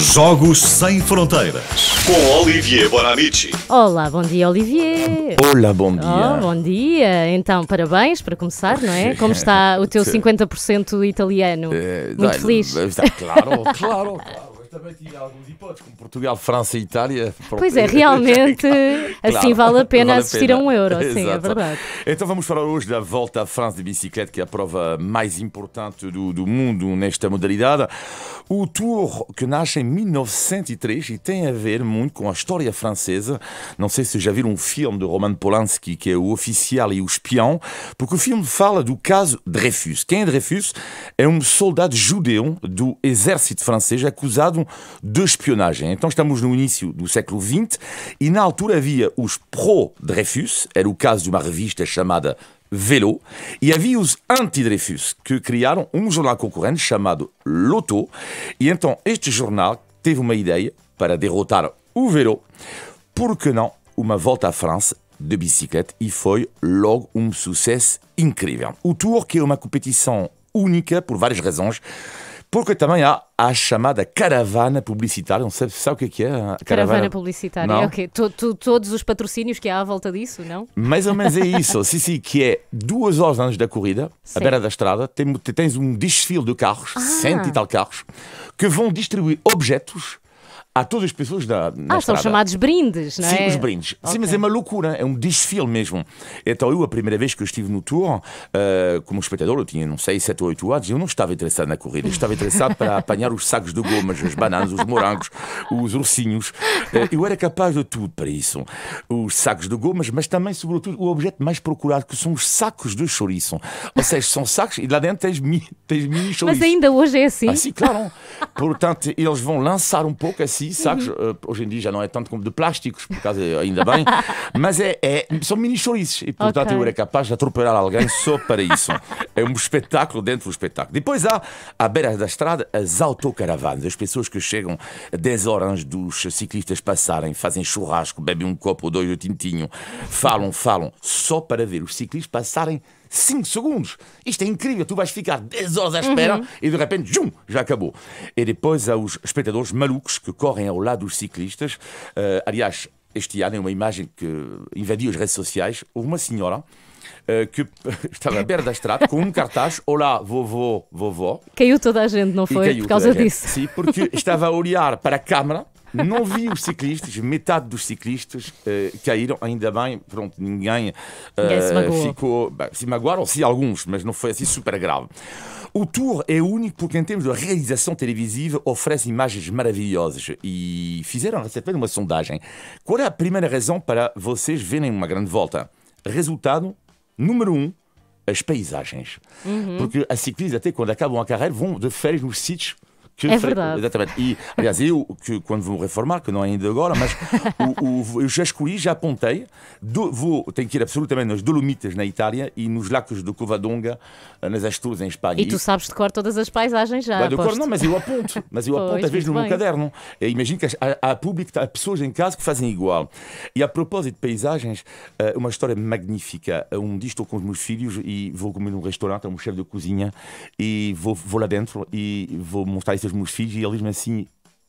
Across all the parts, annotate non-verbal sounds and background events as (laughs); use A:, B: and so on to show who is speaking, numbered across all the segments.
A: Jogos Sem Fronteiras com Olivier Bonamici. Olá, bom dia, Olivier. Olá, bom oh, dia. Oh, bom dia. Então, parabéns para começar, não é? Como está o teu 50% italiano? Eh, Muito feliz. (laughs) Claro, claro, claro também tinha algumas hipóteses, como Portugal, França e Itália. Pois é, realmente (laughs) assim claro, vale a pena vale assistir a, pena. a um euro, Exato. sim, é verdade. Então vamos falar hoje da Volta à França de bicicleta, que é a prova mais importante do, do mundo nesta modalidade. O Tour que nasce em 1903 e tem a ver muito com a história francesa. Não sei se já viram um filme de Roman Polanski que é O Oficial e o Espião, porque o filme fala do caso Dreyfus. Quem é Dreyfus? É um soldado judeu do exército francês acusado chamavam de espionagem. Então estamos no início do século XX e na altura havia os pro dreyfus era o caso de uma revista chamada Velo, e havia os anti-Dreyfus, que criaram um jornal concorrente chamado Loto. E então este jornal teve uma ideia para derrotar o Velo. Por que não uma volta à França de bicicleta e foi logo um sucesso incrível. O Tour, que é uma competição única por várias razões, porque também há a chamada caravana publicitária. Não sei, sabe o que é, é a caravana, caravana publicitária? Não? É todos os patrocínios que há à volta disso, não? Mais ou menos é (laughs) isso. sim, sim, que é duas horas antes da corrida, sim. à beira da estrada, tens um desfile de carros, ah. cento e tal carros, que vão distribuir objetos Há todas as pessoas da. ah, estrada. são chamados brindes, não é? Sim, os brindes. Okay. Sim, mas é uma loucura, é um desfile mesmo. Então, eu, a primeira vez que eu estive no Tour, uh, como espectador, eu tinha, não sei, 7 ou 8 anos, eu não estava interessado na corrida, eu estava interessado para (laughs) apanhar os sacos de gomas, as bananas, os morangos, os ursinhos. Uh, eu era capaz de tudo para isso. Os sacos de gomas, mas também, sobretudo, o objeto mais procurado, que são os sacos de chouriço. Ou seja, são sacos e lá dentro tens, mini, tens mini chouriço. Mas ainda hoje é assim? Assim, claro. (laughs) Portanto, eles vão lançar um pouco assim sacos. Uhum. Uh, hoje em dia já não é tanto como de plásticos, por causa eh, ainda bem. (laughs) Mas é, é são mini chouriços. E portanto okay. eu era capaz de atropelar alguém só para isso. é um espetáculo dentro do espetáculo. Depois há, à beira da estrada, as autocaravanas. As pessoas que chegam 10 horas dos ciclistas passarem, fazem churrasco, bebem um copo ou dois de tintinho, falam, falam, só para ver os ciclistas passarem 5 segundos. Isto é incrível. Tu vais ficar 10 horas à espera uhum. e de repente, jum, já acabou. E depois há os espectadores malucos que correm ao lado dos ciclistas. Uh, aliás, este ano é uma imagem que invadiu as redes sociais. Houve uma senhora eh, que (laughs) estava perto da estrada com um cartaz: Olá, vovô, vovó. Caiu toda a gente, não foi? Por causa disso. Sim, porque estava a olhar para a câmara não vi os ciclistas, metade dos ciclistas uh, caíram, ainda bem, pronto, ninguém, uh, ninguém se magoou. ficou. Bem, se magoaram, sim, alguns, mas não foi assim super grave. O tour é único porque, em termos de realização televisiva, oferece imagens maravilhosas. E fizeram recentemente uma sondagem. Qual é a primeira razão para vocês verem uma grande volta? Resultado número um as paisagens. Uhum. Porque as ciclistas, até quando acabam a carreira, vão de férias nos sítios que é verdade. Exatamente. E, aliás, eu, que, quando vou reformar, que não é ainda agora, mas o, o, eu já escolhi, já apontei, do, vou, tenho que ir absolutamente nos Dolomitas, na Itália, e nos Lacos do Covadonga, nas Astúrias, em Espanha. E tu sabes de cor todas as paisagens já. Mas de cor não, mas eu aponto. Mas eu aponto, às vezes, no meu caderno. imagino que há, há público, há pessoas em casa que fazem igual. E a propósito de paisagens, eh, uma história magnífica. Eh, um dia estou com os meus filhos e vou comer num restaurante, é um chefe de cozinha, e vou, vou lá dentro e vou mostrar isso os meus filhos e ele diz-me assim: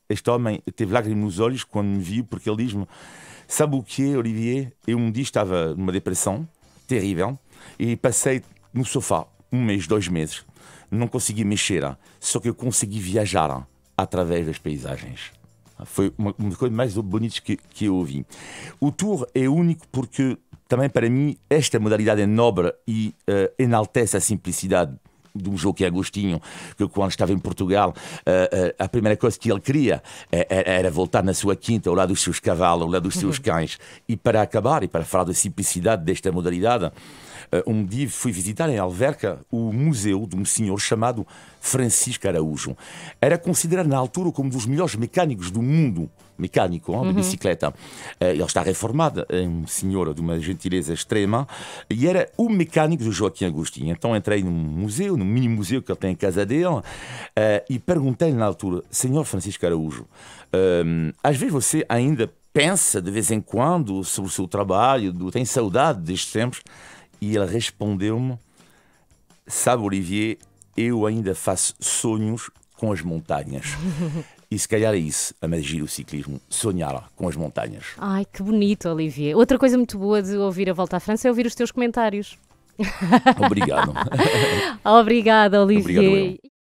A: Este homem teve lágrimas nos olhos quando me viu, porque ele diz-me: Sabe o que é, Olivier? Eu um dia estava numa depressão terrível e passei no sofá um mês, dois meses. Não consegui mexer, só que eu consegui viajar através das paisagens. Foi uma, uma coisa mais bonita que, que eu ouvi. O tour é único porque também para mim esta modalidade é nobre e uh, enaltece a simplicidade de um que é Agostinho, que quando estava em Portugal, eh, eh, a primeira coisa que ele queria eh, era voltar na sua quinta, ao lado dos seus cavalos, ao lado dos seus uhum. cães. E para acabar, e para falar da simplicidade desta modalidade, eh, um dia fui visitar em Alverca o museu de um senhor chamado Francisco Araújo. Era considerado na altura como um dos melhores mecânicos do mundo, mecânico, de uhum. bicicleta. Eh, ele está reformado, é um senhor de uma gentileza extrema, e era o mecânico do Joaquim Agostinho. Então entrei num museu, num mini museu que ele tem em casa dele, eh, e perguntei-lhe na altura, senhor Francisco Araújo, às vezes você ainda pensa de vez em quando sobre o seu trabalho, tem saudade destes tempos? e ele respondeu-me: Sabe, Olivier, eu ainda faço sonhos com as montanhas. E se calhar é isso, a magia do ciclismo, sonhar com as montanhas. Ai, que bonito, Olivier. Outra coisa muito boa de ouvir a volta à França é ouvir os teus comentários. Obrigado. (laughs) Obrigada, Olivier. Obrigado,